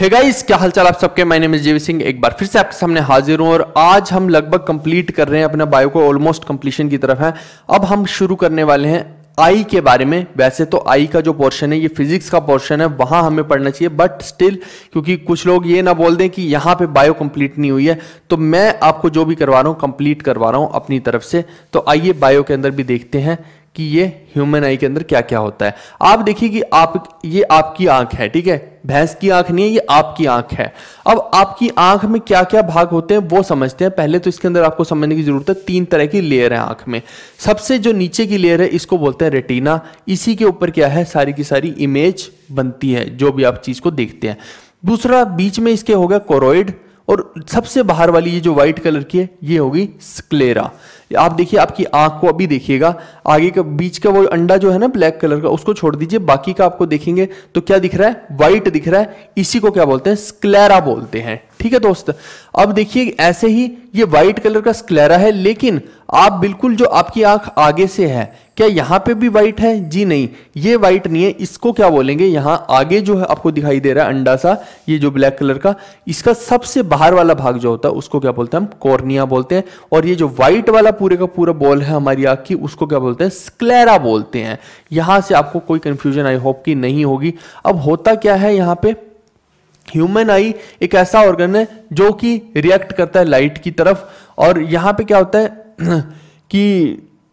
हे hey guys क्या हालचाल आप सबके मायने में जीवी सिंह एक बार फिर से आपके सामने हाजिर हूं और आज हम लगभग कंप्लीट कर रहे हैं अपने बायो को ऑलमोस्ट कंप्लीशन की तरफ है अब हम शुरू करने वाले हैं आई के बारे में वैसे तो आई का जो पोर्शन है ये फिजिक्स का पोर्शन है वहां हमें पढ़ना चाहिए बट स्टिल क्योंकि कुछ लोग ये ना बोल दें कि यहाँ पे बायो कंप्लीट नहीं हुई है तो मैं आपको जो भी करवा रहा हूँ कंप्लीट करवा रहा हूँ अपनी तरफ से तो आइए बायो के अंदर भी देखते हैं कि ये ह्यूमन आई के अंदर क्या क्या होता है आप देखिए कि आप ये आपकी आंख है ठीक है भैंस की आंख नहीं है ये आपकी आंख है अब आपकी आंख में क्या क्या भाग होते हैं वो समझते हैं पहले तो इसके अंदर आपको समझने की जरूरत है तीन तरह की लेयर है आंख में सबसे जो नीचे की लेयर है इसको बोलते हैं रेटिना इसी के ऊपर क्या है सारी की सारी इमेज बनती है जो भी आप चीज को देखते हैं दूसरा बीच में इसके हो गया कोरोइड और सबसे बाहर वाली ये जो व्हाइट कलर की है ये होगी स्क्लेरा आप देखिए आपकी आंख को अभी देखिएगा आगे का बीच का वो अंडा जो है ना ब्लैक कलर का उसको छोड़ दीजिए बाकी का आपको देखेंगे तो क्या दिख रहा है व्हाइट दिख रहा है इसी को क्या बोलते हैं स्क्लेरा बोलते हैं ठीक है दोस्त अब देखिए ऐसे ही ये व्हाइट कलर का स्क्लेरा है लेकिन आप बिल्कुल जो आपकी आंख आगे से है क्या यहां पे भी व्हाइट है जी नहीं ये व्हाइट नहीं है इसको क्या बोलेंगे यहां आगे जो है आपको दिखाई दे रहा है अंडा सा ये जो ब्लैक कलर का इसका सबसे बाहर वाला भाग जो होता है उसको क्या बोलते हैं हम कॉर्निया बोलते हैं और ये जो व्हाइट वाला पूरे का पूरा बॉल है हमारी आग की उसको क्या बोलते हैं स्क्लेरा बोलते हैं यहां से आपको कोई कंफ्यूजन आई होप कि नहीं होगी अब होता क्या है यहां पे ह्यूमन आई एक ऐसा ऑर्गन है जो कि रिएक्ट करता है लाइट की तरफ और यहां पे क्या होता है कि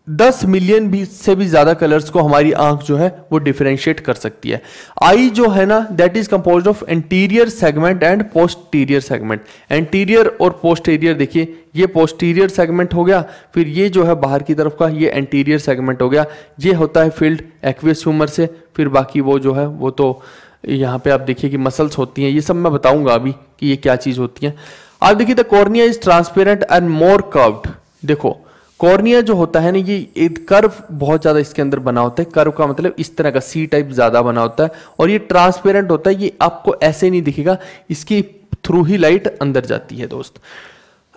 दस मिलियन भी से भी ज़्यादा कलर्स को हमारी आंख जो है वो डिफ्रेंशिएट कर सकती है आई जो है ना that is compose of anterior segment and posterior segment anterior और पोस्टीरियर देखिए ये पोस्टीरियर सेगमेंट हो गया फिर ये जो है बाहर की तरफ का ये एंटीरियर सेगमेंट हो गया ये होता है फील्ड एक्वियस ह्यूमर से फिर बाकी वो जो है वो तो यहाँ पे आप देखिए कि मसल्स होती हैं ये सब मैं बताऊंगा अभी कि ये क्या चीज़ होती है आप देखिए the cornea is transparent and more curved देखो कॉर्निया जो होता है ना ये कर्व बहुत ज़्यादा इसके अंदर बना होता है कर्व का मतलब इस तरह का सी टाइप ज़्यादा बना होता है और ये ट्रांसपेरेंट होता है ये आपको ऐसे नहीं दिखेगा इसकी थ्रू ही लाइट अंदर जाती है दोस्त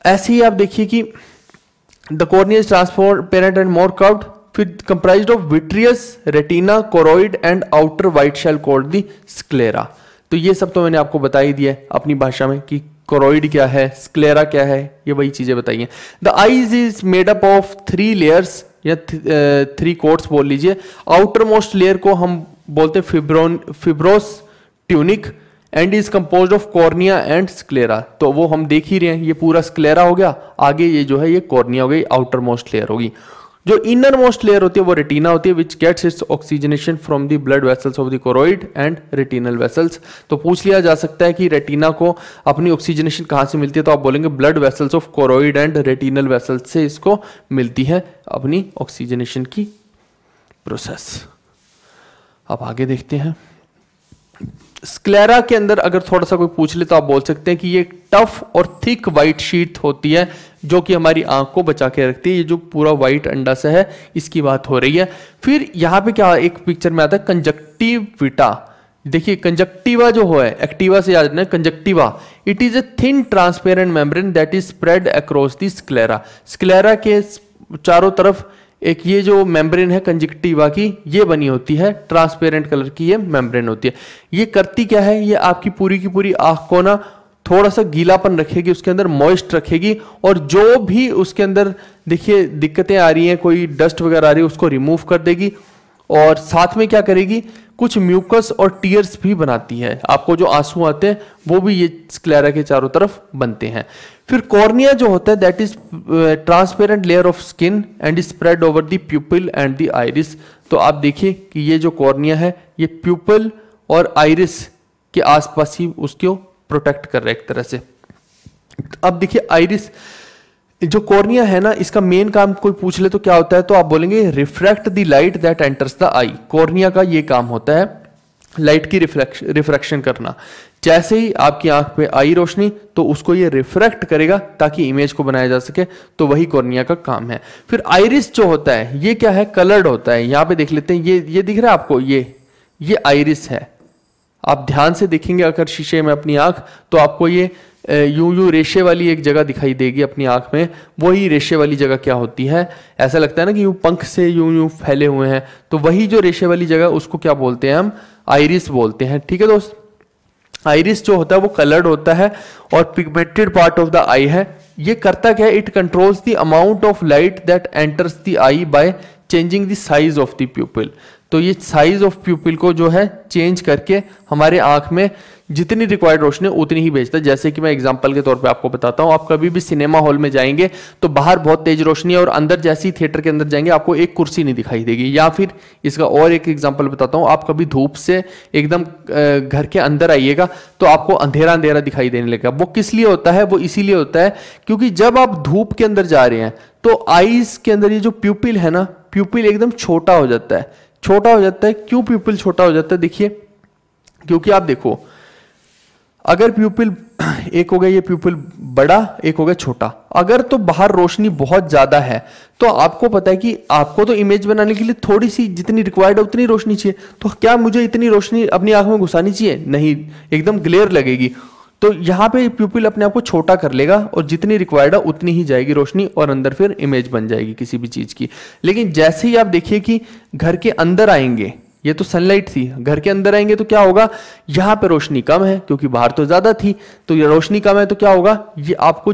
ऐसे ही आप देखिए कि the cornea is transparent and more curved फिर comprise of vitreous retina choroid and outer white shell called the sclera तो ये सब तो मैंने आपको बता ही दिया है अपनी भाषा में कि कोरोइड क्या है स्क्लेरा क्या है ये वही चीज़ें बताइए the eyes is made up of three layers या थ्री कोर्ट्स uh, बोल लीजिए आउटर मोस्ट लेयर को हम बोलते हैं fibrous fibrous tunic and is compose of cornea and sclera तो वो हम देख ही रहे हैं ये पूरा स्क्लेरा हो गया आगे ये जो है ये कॉर्निया हो गई आउटर मोस्ट लेयर होगी जो इनर मोस्ट लेयर होती है वो रेटिना होती है which gets its oxygenation from the blood vessels of the choroid and retinal vessels तो पूछ लिया जा सकता है कि रेटिना को अपनी ऑक्सीजनेशन कहाँ से मिलती है तो आप बोलेंगे blood vessels of choroid and retinal vessels से इसको मिलती है अपनी ऑक्सीजनेशन की प्रोसेस अब आगे देखते हैं स्क्लेरा के अंदर अगर थोड़ा सा कोई पूछ ले तो आप बोल सकते हैं कि ये टफ और थिक व्हाइट शीट होती है जो कि हमारी आंख को बचा के रखती है ये जो पूरा व्हाइट अंडा से है इसकी बात हो रही है फिर यहाँ पे क्या एक पिक्चर में आता है कंजक्टिविटा देखिए कंजक्टिवा जो है एक्टिवा से याद रखना conjunctiva it is a thin transparent membrane that is spread across the sclera sclera के चारों तरफ एक ये जो मेम्ब्रेन है कंजक्टिवा की ये बनी होती है ट्रांसपेरेंट कलर की ये मेम्ब्रेन होती है ये करती क्या है ये आपकी पूरी की पूरी आँख को ना थोड़ा सा गीलापन रखेगी उसके अंदर मॉइस्ट रखेगी और जो भी उसके अंदर देखिए दिक्कतें आ रही हैं कोई डस्ट वगैरह आ रही है उसको रिमूव कर देगी और साथ में क्या करेगी कुछ म्यूकस और टीयर्स भी बनाती है आपको जो आंसू आते हैं वो भी ये स्क्लेरा के चारों तरफ बनते हैं फिर कॉर्निया जो होता है that is transparent layer of skin and spread over the pupil and the iris तो आप देखिए कि ये जो कॉर्निया है ये प्यूपल और आयरिस के आसपास ही उसको प्रोटेक्ट कर रहा है एक तरह से अब देखिए आयरिस जो कॉर्निया है ना इसका मेन काम कोई पूछ ले तो क्या होता है तो आप बोलेंगे refract the light that enters the eye cornea का ये काम होता है लाइट की रिफ्रैक्शन रिफ्रैक्शन करना जैसे ही आपकी आंख पे आई रोशनी तो उसको ये रिफ्रैक्ट करेगा ताकि इमेज को बनाया जा सके तो वही कॉर्निया का काम है फिर आइरिस जो होता है ये क्या है कलर्ड होता है यहां पे देख लेते हैं ये ये दिख रहा है आपको ये ये आइरिस है आप ध्यान से देखेंगे अगर शीशे में अपनी आंख तो आपको ये यूं यूं रेशे वाली एक जगह दिखाई देगी अपनी आंख में वही रेशे वाली जगह क्या होती है ऐसा लगता है ना कि यूं पंख से यूं यूं फैले हुए हैं तो वही जो रेशे वाली जगह उसको क्या बोलते हैं हम आइरिस बोलते हैं ठीक है दोस्त आइरिस जो होता है वो कलर्ड होता है और pigmented part of the eye है ये करता क्या है it controls the amount of light that enters the eye by changing the size of the pupil तो ये साइज ऑफ प्यूपिल को जो है चेंज करके हमारे आंख में जितनी रिक्वायर्ड रोशनी उतनी ही भेजता है जैसे कि मैं एग्जांपल के तौर पे आपको बताता हूँ आप कभी भी सिनेमा हॉल में जाएंगे तो बाहर बहुत तेज रोशनी है और अंदर जैसे ही थिएटर के अंदर जाएंगे आपको एक कुर्सी नहीं दिखाई देगी या फिर इसका और एक एग्जाम्पल बताता हूँ आप कभी धूप से एकदम घर के अंदर आइएगा तो आपको अंधेरा अंधेरा दिखाई देने लगेगा वो किस लिए होता है वो इसीलिए होता है क्योंकि जब आप धूप के अंदर जा रहे हैं तो आईज के अंदर ये जो प्यूपिल है ना प्यूपिल एकदम छोटा हो जाता है छोटा हो जाता है क्यों प्यूपिल छोटा हो जाता है देखिए क्योंकि आप देखो अगर प्यूपिल एक हो गया ये प्यूपिल बड़ा एक हो गया छोटा अगर तो बाहर रोशनी बहुत ज़्यादा है तो आपको पता है कि आपको तो इमेज बनाने के लिए थोड़ी सी जितनी रिक्वायर्ड है उतनी रोशनी चाहिए तो क्या मुझे इतनी रोशनी अपनी आँख में घुसानी चाहिए नहीं एकदम ग्लेयर लगेगी तो यहाँ पे प्यूपिल अपने आप को छोटा कर लेगा और जितनी रिक्वायर्ड है उतनी ही जाएगी रोशनी और अंदर फिर इमेज बन जाएगी किसी भी चीज़ की लेकिन जैसे ही आप देखिए कि घर के अंदर आएंगे ये तो सनलाइट थी घर के अंदर आएंगे तो क्या होगा यहां पे रोशनी कम है क्योंकि बाहर तो ज़्यादा थी तो ये रोशनी कम है तो क्या होगा ये आपको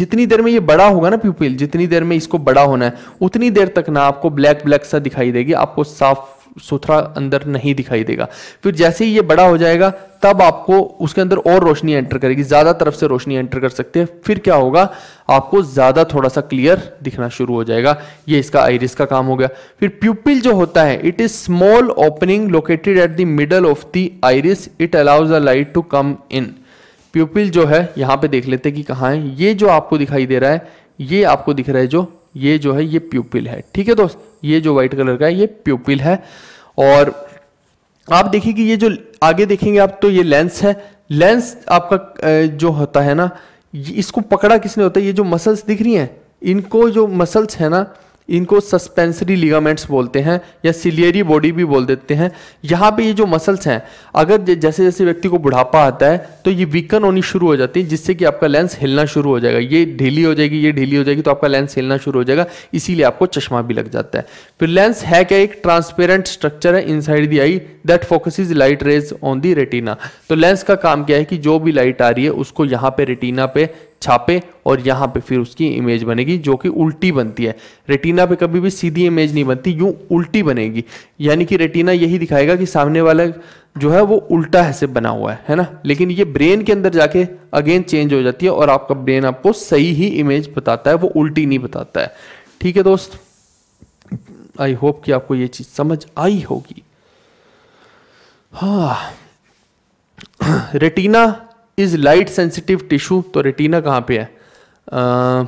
जितनी देर में ये बड़ा होगा ना प्यूपिल जितनी देर में इसको बड़ा होना है उतनी देर तक ना आपको ब्लैक ब्लैक सा दिखाई देगी आपको साफ सुथरा अंदर नहीं दिखाई देगा फिर जैसे ही ये बड़ा हो जाएगा तब आपको उसके अंदर और रोशनी एंटर करेगी ज़्यादा तरफ से रोशनी एंटर कर सकते हैं फिर क्या होगा आपको ज़्यादा थोड़ा सा क्लियर दिखना शुरू हो जाएगा ये इसका आइरिस का काम हो गया फिर प्यूपिल जो होता है it is small opening located at the middle of the iris it allows the light to come in pupil जो है यहां पे देख लेते हैं कि कहाँ है ये जो आपको दिखाई दे रहा है ये आपको दिख रहा है जो ये जो है ये प्यूपिल है ठीक है दोस्त ये जो व्हाइट कलर का है ये प्यूपिल है और आप देखिए कि ये जो आगे देखेंगे आप तो ये लेंस है लेंस आपका जो होता है ना इसको पकड़ा किसने होता है ये जो मसल्स दिख रही हैं इनको जो मसल्स है ना इनको सस्पेंसरी लिगामेंट्स बोलते हैं या सिलियरी बॉडी भी बोल देते हैं यहाँ पे ये जो मसल्स हैं अगर जैसे जैसे व्यक्ति को बुढ़ापा आता है तो ये वीकन होनी शुरू हो जाती है जिससे कि आपका लेंस हिलना शुरू हो जाएगा ये ढीली हो जाएगी ये ढीली हो जाएगी तो आपका लेंस हिलना शुरू हो जाएगा इसीलिए आपको चश्मा भी लग जाता है फिर लेंस है क्या एक ट्रांसपेरेंट स्ट्रक्चर है side the eye that focus light rays on the retina तो लेंस का काम क्या है कि जो भी लाइट आ रही है उसको यहाँ पे रेटिना पे छापे और यहाँ पे फिर उसकी इमेज बनेगी जो कि उल्टी बनती है रेटिना पे कभी भी सीधी इमेज नहीं बनती यूँ उल्टी बनेगी यानी कि रेटिना यही दिखाएगा कि सामने वाला जो है वो उल्टा है से बना हुआ है है ना लेकिन ये ब्रेन के अंदर जाके अगेन चेंज हो जाती है और आपका ब्रेन आपको सही ही इमेज बताता है वो उल्टी नहीं बताता है ठीक है दोस्त आई होप कि आपको ये चीज़ समझ आई होगी हाँ retina is light sensitive tissue तो रेटिना कहाँ पे है आ,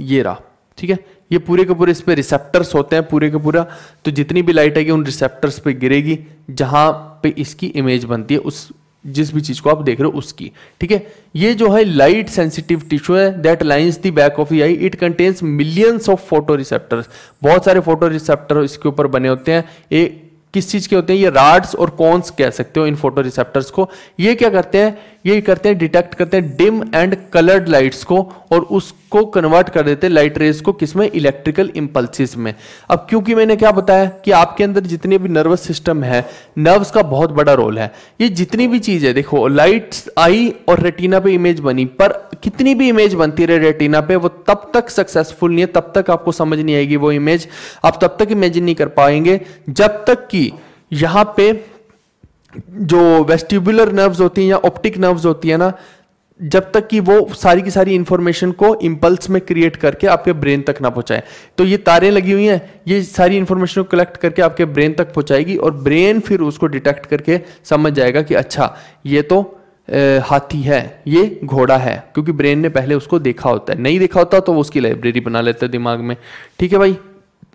ये रहा ठीक है ये पूरे के पूरे इस पर रिसेप्टर्स होते हैं पूरे के पूरा तो जितनी भी लाइट आएगी उन रिसेप्टर्स पे गिरेगी जहां पे इसकी इमेज बनती है उस जिस भी चीज़ को आप देख रहे हो उसकी ठीक है ये जो है लाइट सेंसिटिव टिश्यू है that lines the back of eye it contains millions of photo receptors बहुत सारे फोटो रिसेप्टर इसके ऊपर बने होते हैं एक किस चीज के होते हैं ये राड्स और कॉन्स कह सकते हो इन फोटो रिसेप्टर्स को ये क्या करते हैं ये करते हैं डिटेक्ट करते हैं डिम एंड कलर्ड लाइट्स को और उसको कन्वर्ट कर देते हैं लाइट रेज को किसमें इलेक्ट्रिकल इंपल्सिस में अब क्योंकि मैंने क्या बताया कि आपके अंदर जितने भी नर्वस सिस्टम है नर्व्स का बहुत बड़ा रोल है ये जितनी भी चीज़ है देखो लाइट्स आई और रेटिना पे इमेज बनी पर कितनी भी इमेज बनती रहे रेटिना पे वो तब तक सक्सेसफुल नहीं है तब तक आपको समझ नहीं आएगी वो इमेज आप तब तक इमेजिन नहीं कर पाएंगे जब तक कि यहाँ पे जो वेस्टिबुलर नर्व्स होती हैं या ऑप्टिक नर्व्स होती है ना जब तक कि वो सारी की सारी इंफॉर्मेशन को इम्पल्स में क्रिएट करके आपके ब्रेन तक ना पहुंचाए तो ये तारें लगी हुई हैं ये सारी इंफॉर्मेशन को कलेक्ट करके आपके ब्रेन तक पहुंचाएगी और ब्रेन फिर उसको डिटेक्ट करके समझ जाएगा कि अच्छा ये तो हाथी है ये घोड़ा है क्योंकि ब्रेन ने पहले उसको देखा होता है नहीं देखा होता तो वो उसकी लाइब्रेरी बना लेता है दिमाग में ठीक है भाई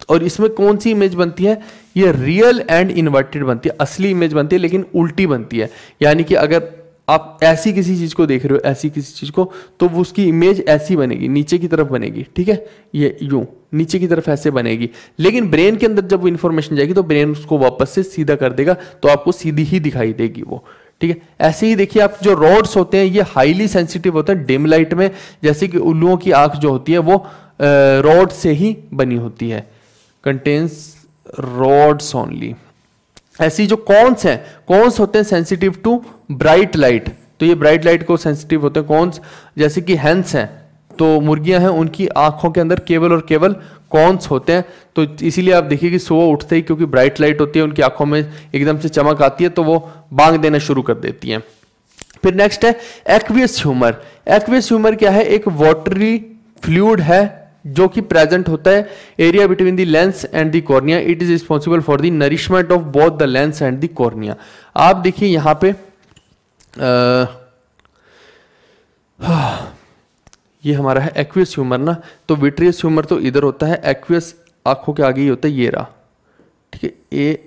और इसमें कौन सी इमेज बनती है ये रियल एंड इन्वर्टेड बनती है असली इमेज बनती है लेकिन उल्टी बनती है यानी कि अगर आप ऐसी किसी चीज़ को देख रहे हो ऐसी किसी चीज़ को तो वो उसकी इमेज ऐसी बनेगी नीचे की तरफ बनेगी ठीक है ये यूँ नीचे की तरफ ऐसे बनेगी लेकिन ब्रेन के अंदर जब वो इन्फॉर्मेशन जाएगी तो ब्रेन उसको वापस से सीधा कर देगा तो आपको सीधी ही दिखाई देगी वो ठीक है ऐसे ही देखिए आप जो रॉड्स होते हैं ये हाईली सेंसिटिव होते हैं डिम लाइट में जैसे कि उल्लुओं की आंख जो होती है वो रॉड से ही बनी होती है कंटेन्स रॉड्स ओनली ऐसी जो कॉन्स हैं कॉन्स होते हैं सेंसिटिव टू ब्राइट लाइट तो ये ब्राइट लाइट को सेंसिटिव होते हैं कॉन्स जैसे कि हैंस हैं तो मुर्गियां हैं उनकी आंखों के अंदर केवल और केवल कॉन्स होते हैं तो इसीलिए आप देखिए कि सुबह उठते ही क्योंकि ब्राइट लाइट होती है उनकी आंखों में एकदम से चमक आती है तो वो बांग देना शुरू कर देती हैं फिर नेक्स्ट है एक्वियस ह्यूमर एक्वियस ह्यूमर क्या है एक वाटरी फ्लूड है जो कि प्रेजेंट होता है area between the lens and the cornea it is responsible for the nourishment of both the lens and the cornea आप देखिए यहां पे आ, ये हमारा है एक्वियस ह्यूमर ना तो विट्रियस ह्यूमर तो इधर होता है एक्वियस आंखों के आगे ही होता है ये रहा ठीक है ए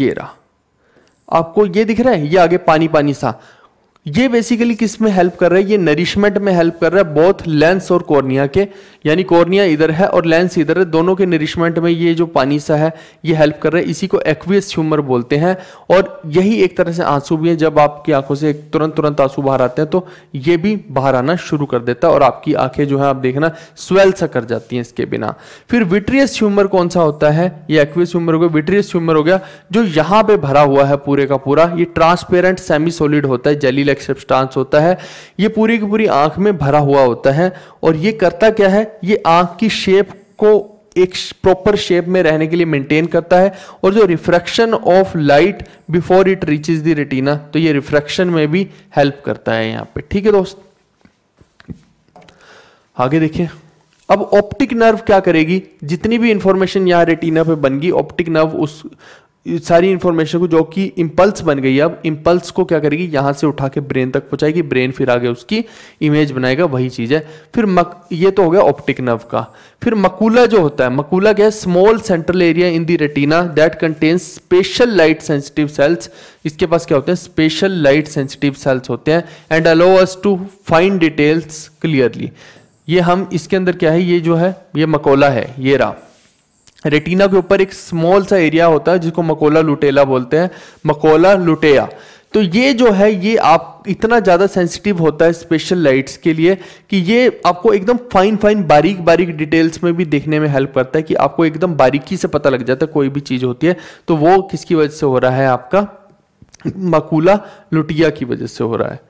ये रहा आपको ये दिख रहा है ये आगे पानी पानी सा ये बेसिकली किस में हेल्प कर रहा है ये नरिशमेंट में हेल्प कर रहा है बोथ लेंस और कॉर्निया के यानी कॉर्निया इधर है और लेंस इधर है दोनों के नरिशमेंट में ये जो पानी सा है ये हेल्प कर रहा है इसी को एक्वियस ह्यूमर बोलते हैं और यही एक तरह से आंसू भी है जब आपकी आंखों से तुरंत तुरंत आंसू बाहर आते हैं तो ये भी बाहर आना शुरू कर देता है और आपकी आंखें जो है आप देखना स्वेल सा कर जाती हैं इसके बिना फिर विट्रियस ह्यूमर कौन सा होता है ये एक्वियस ह्यूमर हो गया विट्रियस ह्यूमर हो गया जो यहाँ पे भरा हुआ है पूरे का पूरा ये ट्रांसपेरेंट सेमी सॉलिड होता है जेली ब्लैक सब्सटांस होता है ये पूरी की पूरी आंख में भरा हुआ होता है और ये करता क्या है ये आंख की शेप को एक प्रॉपर शेप में रहने के लिए मेंटेन करता है और जो refraction of light before it reaches the retina तो ये रिफ्रैक्शन में भी हेल्प करता है यहाँ पे ठीक है दोस्त आगे देखिए अब ऑप्टिक नर्व क्या करेगी जितनी भी इंफॉर्मेशन यहाँ रेटिना पे बनगी ऑप्टिक नर्व उस सारी इन्फॉर्मेशन को जो कि इम्पल्स बन गई अब इम्पल्स को क्या करेगी यहाँ से उठा के ब्रेन तक पहुँचाएगी ब्रेन फिर आगे उसकी इमेज बनाएगा वही चीज़ है फिर मक ये तो हो गया ऑप्टिक नर्व का फिर मकूला जो होता है मकूला क्या है small central area in the retina that contains special light sensitive cells इसके पास क्या होते हैं स्पेशल लाइट सेंसिटिव सेल्स होते हैं and allow us to fine details clearly ये हम इसके अंदर क्या है ये जो है ये मकोला है ये रहा रेटिना के ऊपर एक स्मॉल सा एरिया होता है जिसको मकोला लुटेला बोलते हैं मकोला लुटेया तो ये जो है ये आप इतना ज़्यादा सेंसिटिव होता है स्पेशल लाइट्स के लिए कि ये आपको एकदम फाइन फाइन बारीक बारीक डिटेल्स में भी देखने में हेल्प करता है कि आपको एकदम बारीकी से पता लग जाता है कोई भी चीज़ होती है तो वो किसकी वजह से हो रहा है आपका मकूला लुटिया की वजह से हो रहा है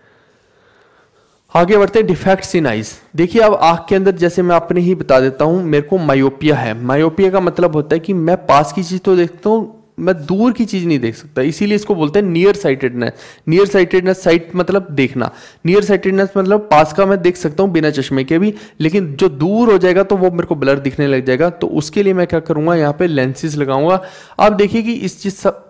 आगे बढ़ते हैं डिफेक्ट्स इन आइज देखिए अब आँख के अंदर जैसे मैं अपने ही बता देता हूँ मेरे को मायोपिया है मायोपिया का मतलब होता है कि मैं पास की चीज़ तो देखता हूँ मैं दूर की चीज़ नहीं देख सकता इसीलिए इसको बोलते हैं near sightedness near sightedness sight मतलब देखना नियर साइटेडनेस मतलब पास का मैं देख सकता हूँ बिना चश्मे के भी लेकिन जो दूर हो जाएगा तो वो मेरे को ब्लर दिखने लग जाएगा तो उसके लिए मैं क्या करूँगा यहाँ पे लेंसेज लगाऊंगा आप देखिए कि इस चीज़ सब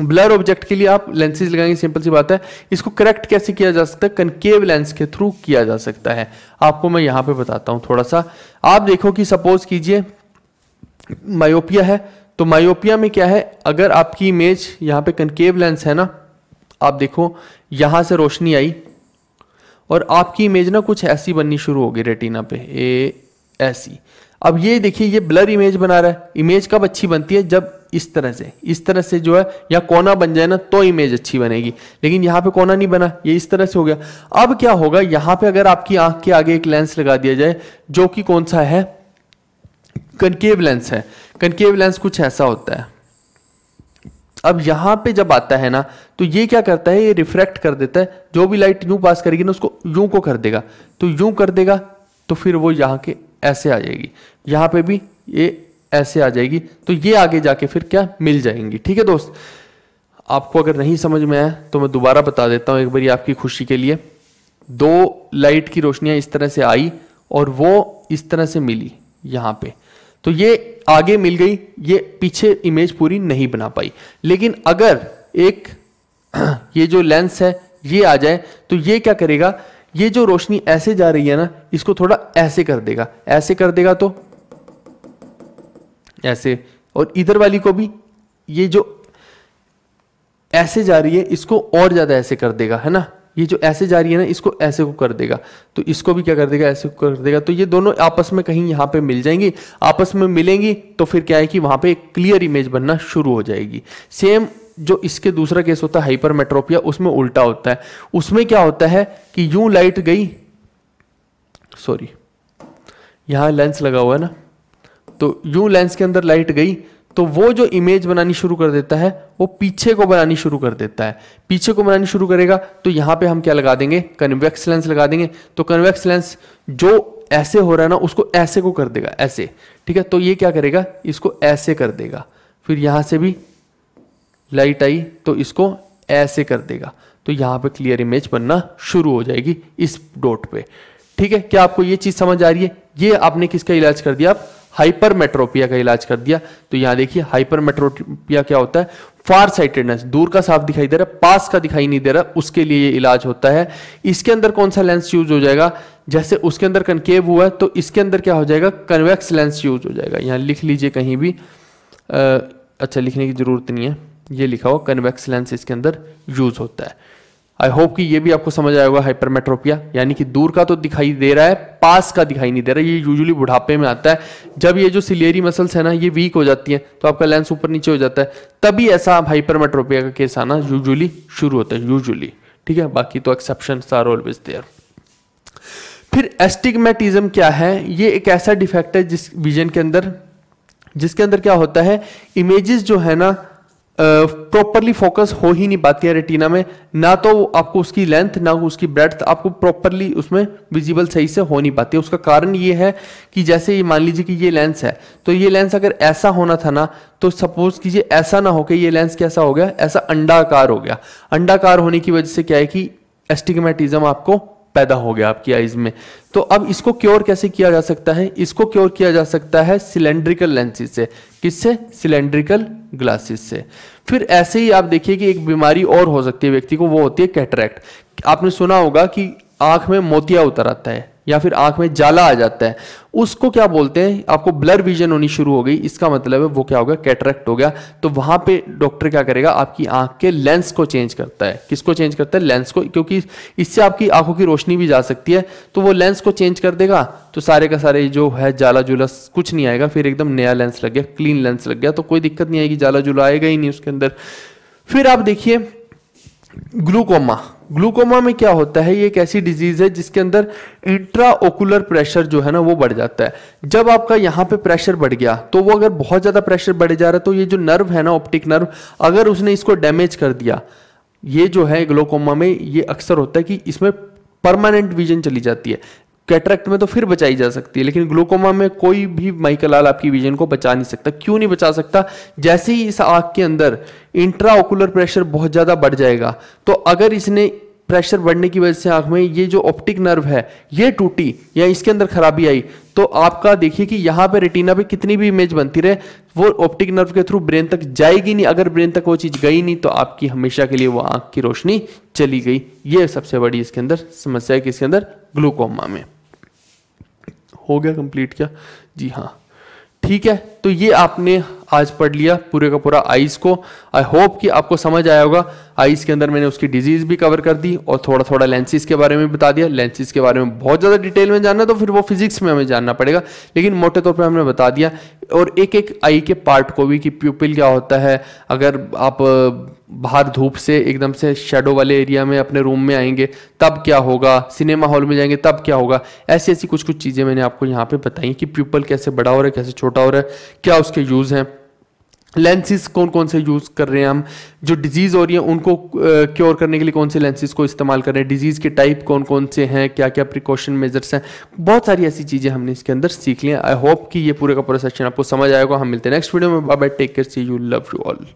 ब्लर ऑब्जेक्ट के लिए आप लेंसेज लगाएंगे सिंपल सी बात है इसको करेक्ट कैसे किया जा सकता है कनकेव लेंस के थ्रू किया जा सकता है आपको मैं यहां पे बताता हूं थोड़ा सा आप देखो कि सपोज कीजिए मायोपिया है तो मायोपिया में क्या है अगर आपकी इमेज यहां पे कनकेव लेंस है ना आप देखो यहां से रोशनी आई और आपकी इमेज ना कुछ ऐसी बननी शुरू होगी रेटिना पे ए ऐसी अब ये देखिए ये ब्लर इमेज बना रहा है इमेज कब अच्छी बनती है जब इस तरह से इस तरह से जो है या कोना बन जाए ना तो इमेज अच्छी बनेगी लेकिन यहाँ पे कोना नहीं बना ये इस तरह से हो गया अब क्या होगा यहाँ पे अगर आपकी आंख के आगे एक लेंस लगा दिया जाए जो कि कौन सा है कनकेव लेंस है कनकेव लेंस कुछ ऐसा होता है अब यहां पे जब आता है ना तो ये क्या करता है ये रिफ्रैक्ट कर देता है जो भी लाइट यूं पास करेगी ना उसको यूं को कर देगा तो यूं कर देगा तो फिर वो यहाँ के ऐसे आ जाएगी यहाँ पे भी ये ऐसे आ जाएगी तो ये आगे जाके फिर क्या मिल जाएंगी ठीक है दोस्त आपको अगर नहीं समझ में आया तो मैं दोबारा बता देता हूँ एक बार आपकी खुशी के लिए दो लाइट की रोशनियाँ इस तरह से आई और वो इस तरह से मिली यहाँ पे तो ये आगे मिल गई ये पीछे इमेज पूरी नहीं बना पाई लेकिन अगर एक ये जो लेंस है ये आ जाए तो ये क्या करेगा ये जो रोशनी ऐसे जा रही है ना इसको थोड़ा ऐसे कर देगा ऐसे कर देगा तो ऐसे और इधर वाली को भी ये जो ऐसे जा रही है इसको और ज़्यादा ऐसे कर देगा है ना ये जो ऐसे जा रही है ना इसको ऐसे को कर देगा तो इसको भी क्या कर देगा ऐसे को कर देगा तो ये दोनों आपस में कहीं यहां पे मिल जाएंगी आपस में मिलेंगी तो फिर क्या है कि वहां पे एक क्लियर इमेज बनना शुरू हो जाएगी सेम जो इसके दूसरा केस होता है हाइपरमेट्रोपिया उसमें उल्टा होता है उसमें क्या होता है कि यू लाइट गई सॉरी यहां लेंस लगा हुआ है ना तो यू लेंस के अंदर लाइट गई तो वो जो इमेज बनानी शुरू कर देता है वो पीछे को बनानी शुरू कर देता है पीछे को बनानी शुरू करेगा तो यहां पे हम क्या लगा देंगे कन्वेक्स लेंस लगा देंगे तो कन्वेक्स लेंस जो ऐसे हो रहा है ना उसको ऐसे को कर देगा ऐसे ठीक है तो ये क्या करेगा इसको ऐसे कर देगा फिर यहां से भी लाइट आई तो इसको ऐसे कर देगा तो यहाँ पे क्लियर इमेज बनना शुरू हो जाएगी इस डॉट पे ठीक है क्या आपको ये चीज समझ आ रही है ये आपने किसका इलाज कर दिया आप हाइपरमेट्रोपिया का इलाज कर दिया तो यहाँ देखिए हाइपरमेट्रोपिया क्या होता है फार साइटेडनेस दूर का साफ दिखाई दे रहा है पास का दिखाई नहीं दे रहा उसके लिए ये इलाज होता है इसके अंदर कौन सा लेंस यूज हो जाएगा जैसे उसके अंदर कनकेव हुआ है तो इसके अंदर क्या हो जाएगा कन्वेक्स लेंस यूज हो जाएगा यहाँ लिख लीजिए कहीं भी आ, अच्छा लिखने की जरूरत नहीं है ये लिखा हुआ कन्वेक्स लेंस इसके अंदर यूज होता है आई होप कि ये भी आपको समझ आया होगा हाइपरमेट्रोपिया यानी कि दूर का तो दिखाई दे रहा है पास का दिखाई नहीं दे रहा ये यूजुअली बुढ़ापे में आता है जब ये जो सिलियरी मसल्स है ना ये वीक हो जाती हैं तो आपका लेंस ऊपर नीचे हो जाता है तभी ऐसा हाइपरमेट्रोपिया का केस आना यूजुअली शुरू होता है यूजुअली ठीक है बाकी तो एक्सेप्शन आर ऑलवेज देयर फिर एस्टिगमेटिज्म क्या है ये एक ऐसा डिफेक्ट है जिस विजन के अंदर जिसके अंदर क्या होता है इमेजेस जो है ना प्रॉपरली फोकस हो ही नहीं पाती है रेटिना में ना तो आपको उसकी लेंथ ना उसकी ब्रेथ आपको प्रॉपरली उसमें विजिबल सही से हो नहीं पाती है उसका कारण ये है कि जैसे ये मान लीजिए कि ये लेंस है तो ये लेंस अगर ऐसा होना था ना तो सपोज कीजिए ऐसा ना हो के ये लेंस कैसा हो गया ऐसा अंडाकार हो गया अंडाकार होने की वजह से क्या है कि एस्टिगमेटिज्म आपको पैदा हो गया आपकी आइज में तो अब इसको क्योर कैसे किया जा सकता है इसको क्योर किया जा सकता है सिलेंड्रिकल लेंसेज से किससे सिलेंड्रिकल ग्लासेस से फिर ऐसे ही आप देखिए कि एक बीमारी और हो सकती है व्यक्ति को वो होती है कैटरेक्ट आपने सुना होगा कि आंख में मोतिया उतर आता है या फिर आंख में जाला आ जाता है उसको क्या बोलते हैं आपको ब्लर विजन होनी शुरू हो गई इसका मतलब है वो क्या हो गया कैटरेक्ट हो गया तो वहां पे डॉक्टर क्या करेगा आपकी आंख के लेंस को चेंज करता है किसको चेंज करता है लेंस को क्योंकि इससे आपकी आंखों की रोशनी भी जा सकती है तो वो लेंस को चेंज कर देगा तो सारे का सारे जो है जाला जुला कुछ नहीं आएगा फिर एकदम नया लेंस लग गया क्लीन लेंस लग गया तो कोई दिक्कत नहीं आएगी जाला जुला आएगा ही नहीं उसके अंदर फिर आप देखिए ग्लूकोमा ग्लूकोमा में क्या होता है ये एक ऐसी डिजीज है जिसके अंदर इंट्राओकुलर प्रेशर जो है ना वो बढ़ जाता है जब आपका यहाँ पे प्रेशर बढ़ गया तो वो अगर बहुत ज़्यादा प्रेशर बढ़ जा रहा है तो ये जो नर्व है ना ऑप्टिक नर्व अगर उसने इसको डैमेज कर दिया ये जो है ग्लूकोमा में ये अक्सर होता है कि इसमें परमानेंट विजन चली जाती है कैटरेक्ट में तो फिर बचाई जा सकती है लेकिन ग्लूकोमा में कोई भी माइकलाल आपकी विजन को बचा नहीं सकता क्यों नहीं बचा सकता जैसे ही इस आँख के अंदर इंट्राओकुलर प्रेशर बहुत ज़्यादा बढ़ जाएगा तो अगर इसने प्रेशर बढ़ने की वजह से आंख में ये जो ऑप्टिक नर्व है ये टूटी या इसके अंदर खराबी आई तो आपका देखिए कि यहाँ पे रेटिना पे कितनी भी इमेज बनती रहे वो ऑप्टिक नर्व के थ्रू ब्रेन तक जाएगी नहीं अगर ब्रेन तक वो चीज़ गई नहीं तो आपकी हमेशा के लिए वो आंख की रोशनी चली गई ये सबसे बड़ी इसके अंदर समस्या है किसके अंदर ग्लूकोमा में हो गया कंप्लीट क्या जी हाँ ठीक है तो ये आपने आज पढ़ लिया पूरे का पूरा आइस को आई होप कि आपको समझ आया होगा आइस के अंदर मैंने उसकी डिजीज भी कवर कर दी और थोड़ा थोड़ा लेंसिस के बारे में भी बता दिया लेंसिस के बारे में बहुत ज़्यादा डिटेल में जानना तो फिर वो फिजिक्स में हमें जानना पड़ेगा लेकिन मोटे तौर पर हमने बता दिया और एक एक आई के पार्ट को भी कि प्यूपिल क्या होता है अगर आप बाहर धूप से एकदम से शेडो वाले एरिया में अपने रूम में आएंगे तब क्या होगा सिनेमा हॉल में जाएंगे तब क्या होगा ऐसी ऐसी कुछ कुछ चीज़ें मैंने आपको यहाँ पे बताई कि प्यूपल कैसे बड़ा हो रहा है कैसे छोटा हो रहा है क्या उसके यूज़ हैं लेंसेज कौन कौन से यूज़ कर रहे हैं हम जो डिजीज़ हो रही है उनको क्योर करने के लिए कौन से लेंसेज को इस्तेमाल कर रहे हैं डिजीज़ के टाइप कौन कौन से हैं क्या क्या प्रिकॉशन मेजर्स हैं बहुत सारी ऐसी चीज़ें हमने इसके अंदर सीख ली हैं आई होप कि ये पूरे का पूरा सेक्शन आपको समझ आएगा हम मिलते हैं नेक्स्ट वीडियो में bye take care see you love you all